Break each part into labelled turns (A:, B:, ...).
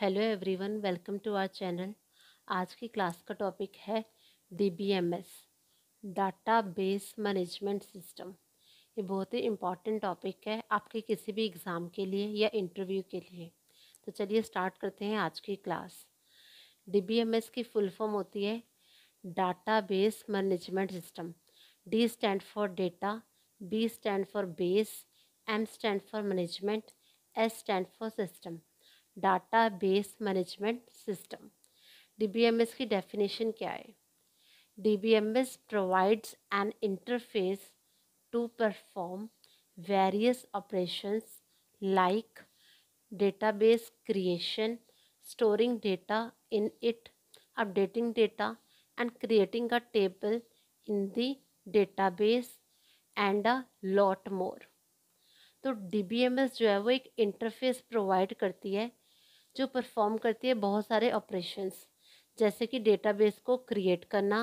A: Hello everyone welcome to our channel आज की class का टॉपिक है DBMS data base management system ये बहुत ही इम्पॉर्टेंट टॉपिक है आपके किसी भी एग्ज़ाम के लिए या इंटरव्यू के लिए तो चलिए स्टार्ट करते हैं आज की क्लास डीबीएमएस की फुल फॉर्म होती है data base management system D stand for data B stand for base M stand for management S stand for system data base management system D B M S की definition क्या है D B M S provides an interface to perform various operations like data base creation storing data in it updating data and creating a table in the base and a lot more तो D B M S जो है वो एक interface provide करती है जो perform करती है बहुत सारे ऑपरेशंस जैसे कि डेटाबेस को क्रिएट करना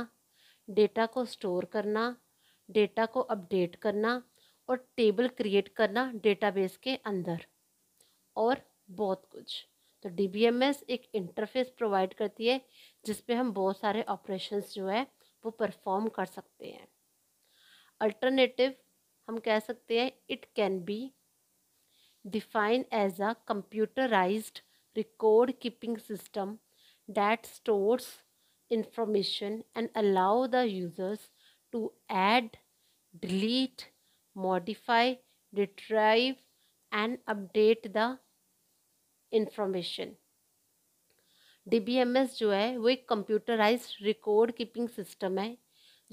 A: डेटा को स्टोर करना डेटा को अपडेट करना और टेबल क्रिएट करना डेटाबेस के अंदर और बहुत कुछ तो डी एक इंटरफेस प्रोवाइड करती है जिसपे हम बहुत सारे ऑपरेशंस जो है वो परफॉर्म कर सकते हैं अल्टरनेटिव हम कह सकते हैं it can be define as a computerised record keeping system that stores information and allow the users to add, delete, modify, retrieve and update the information dbms jo hai wo ek computerized record keeping system hai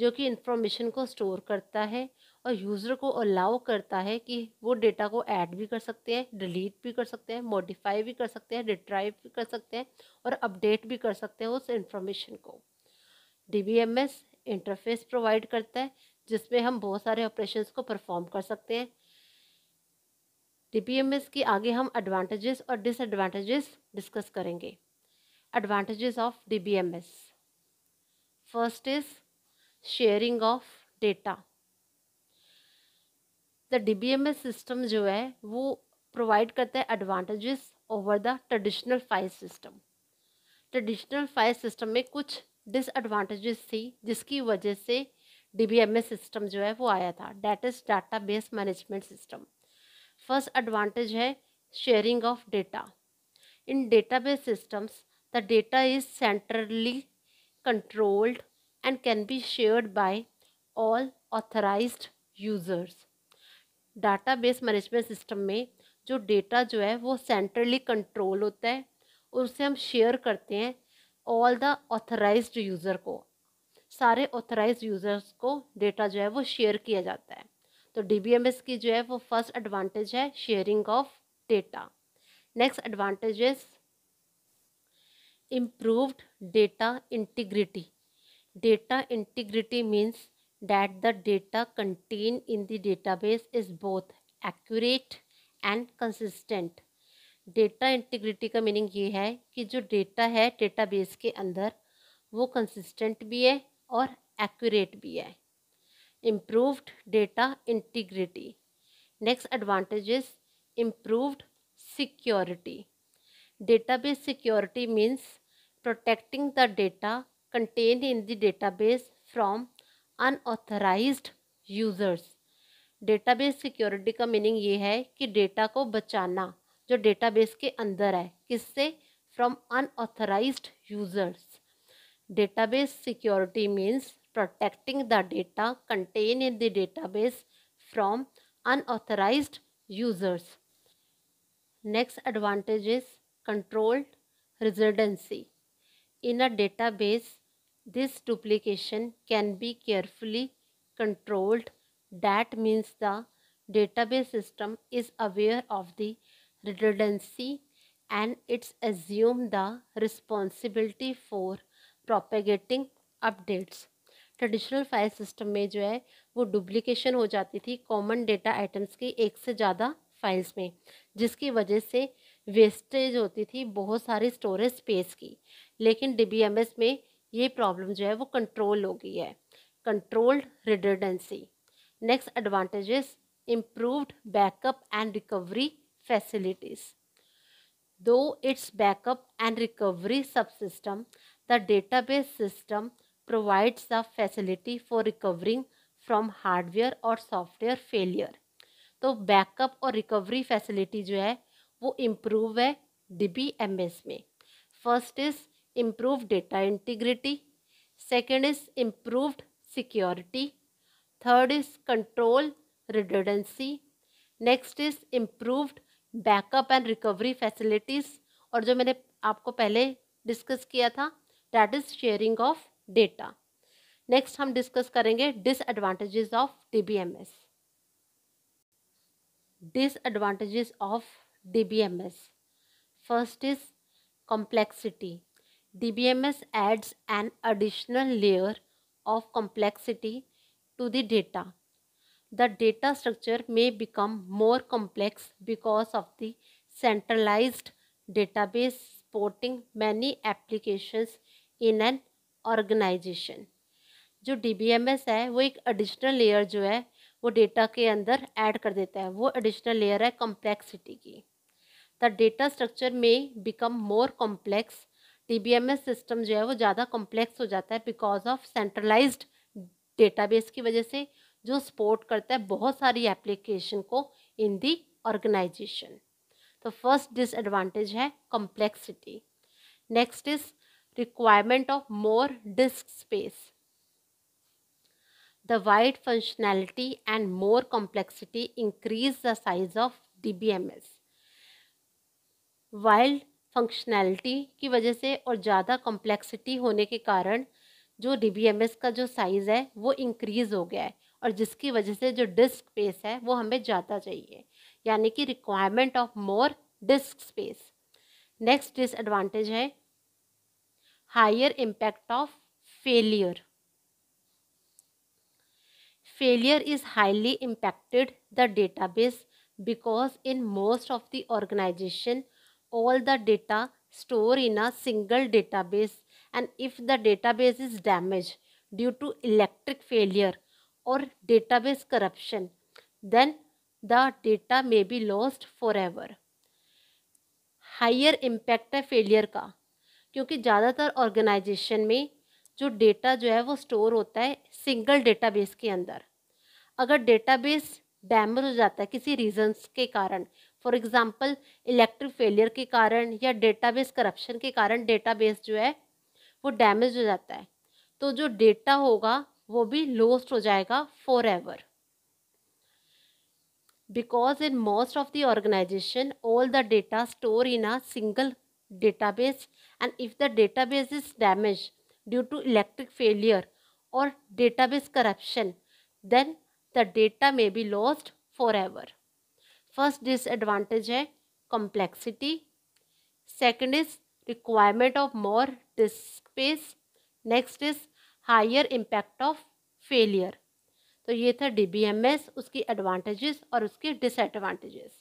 A: जो कि information को store करता है और user को allow करता है कि वो डेटा को ऐड भी कर सकते हैं डिलीट भी कर सकते हैं मॉडिफाई भी कर सकते हैं डिट्राइव भी कर सकते हैं और अपडेट भी कर सकते हैं उस इंफॉर्मेशन को डी इंटरफेस प्रोवाइड करता है जिसमें हम बहुत सारे ऑपरेशन को परफॉर्म कर सकते हैं डी के आगे हम एडवांटेजेस और डिसएडवांटेजेस डिस्कस करेंगे advantages of D first is sharing of data the DBMS system जो है वो प्रोवाइड करता है advantages over the traditional file system traditional file system में कुछ डिसएडवांटेजेस थी जिसकी वजह से डीबीएमएस सिस्टम जो है वो आया था that is data base management system first advantage है sharing of data in database systems the data is centrally controlled and can be shared by all authorized users. Base management system में जो data जो है वो centrally control होता है और उसे हम शेयर करते हैं ऑल द ऑथोराइज यूज़र को सारे ऑथराइज यूज़र्स को डेटा जो है वो शेयर किया जाता है तो डी की जो है वो फर्स्ट एडवांटेज है sharing of data next advantage improved data integrity data integrity means that the data contain in the data base is both accurate and consistent data integrity का मीनिंग ये है कि जो डेटा है डेटा बेस के अंदर वो कंसिस्टेंट भी है और एक्यूरेट भी है improved data integrity next advantage improved security data base security means protecting the data contained in the database from unauthorized users database security का मीनिंग ये है कि डेटा को बचाना जो डेटाबेस के अंदर है किससे from unauthorised users database security means protecting the data contain in the database from unauthorised users next advantage controlled residency. In a database, This duplication can be carefully controlled. That means the database system is aware of the redundancy and it's assumed the responsibility for propagating updates. Traditional file system में जो है वो duplication हो जाती थी common data items की एक से ज़्यादा फाइल्स में जिसकी वजह से वेस्टेज होती थी बहुत सारी स्टोरेज स्पेस की लेकिन डी में ये प्रॉब्लम जो है वो कंट्रोल हो गई है controlled redundancy next advantages improved backup and recovery facilities through its backup and recovery subsystem the data base system provides the facility for recovering from hardware और सॉफ्टवेयर फेलियर तो backup और recovery facility जो है वो improve है D B M S में first is improve data integrity second is improved security third is control redundancy. Next is improved backup and recovery facilities और जो मैंने आपको पहले डिस्कस किया था that is sharing of data next हम discuss करेंगे disadvantages of D B M S disadvantages of D B M S first is complexity DBMS adds an additional layer of complexity to the data. The data structure may become more complex because of the centralized database supporting many applications in an organization. जो DBMS है वो एक additional layer जो है वो data के अंदर add कर देता है वो additional layer है complexity की. The data structure may become more complex S system जो है वो ज़्यादा कॉम्प्लेक्स हो जाता है बिकॉज ऑफ सेंट्रलाइज्ड डेटाबेस की वजह से जो सपोर्ट करता है बहुत सारी एप्लीकेशन को इन दी ऑर्गेनाइजेशन तो फर्स्ट डिसएडवांटेज है complexity next is requirement of more disk space the wide functionality and more complexity increase the size of D B M S wild functionality की वजह से और ज़्यादा कॉम्प्लेक्सिटी होने के कारण जो डी का जो साइज़ है वो इंक्रीज़ हो गया है और जिसकी वजह से जो डिस्क स्पेस है वो हमें ज़्यादा चाहिए यानी कि requirement of more disk space next disadvantage है higher impact of failure failure is highly impacted the database because in most of the organisation all the data stored in a single database and if the database is damaged due to electric failure or database corruption then the data may be lost forever higher impact है failure का क्योंकि ज़्यादातर organization mein जो data जो है वो store होता है सिंगल डेटाबेस के अंदर अगर डेटाबेस डैमेज हो जाता है किसी रीजंस के कारण फॉर एग्ज़ाम्पल इलेक्ट्रिक फेलियर के कारण या डेटा बेस करप्शन के कारण डेटा बेस जो है वो डैमेज हो जाता है तो जो डेटा होगा वो भी लॉस्ट हो जाएगा forever because in most of the organisation all the data store in a single base and if the database is damage due to electric failure और data base corruption then the data may be lost forever first disadvantage है complexity second is requirement of more disk space next is higher impact of failure तो ये था DBMS उसकी advantages और उसके disadvantages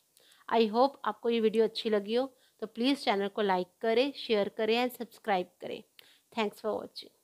A: I hope आपको ये video अच्छी लगी हो तो प्लीज़ चैनल को लाइक करें शेयर करें एंड सब्सक्राइब करें थैंक्स फॉर वॉचिंग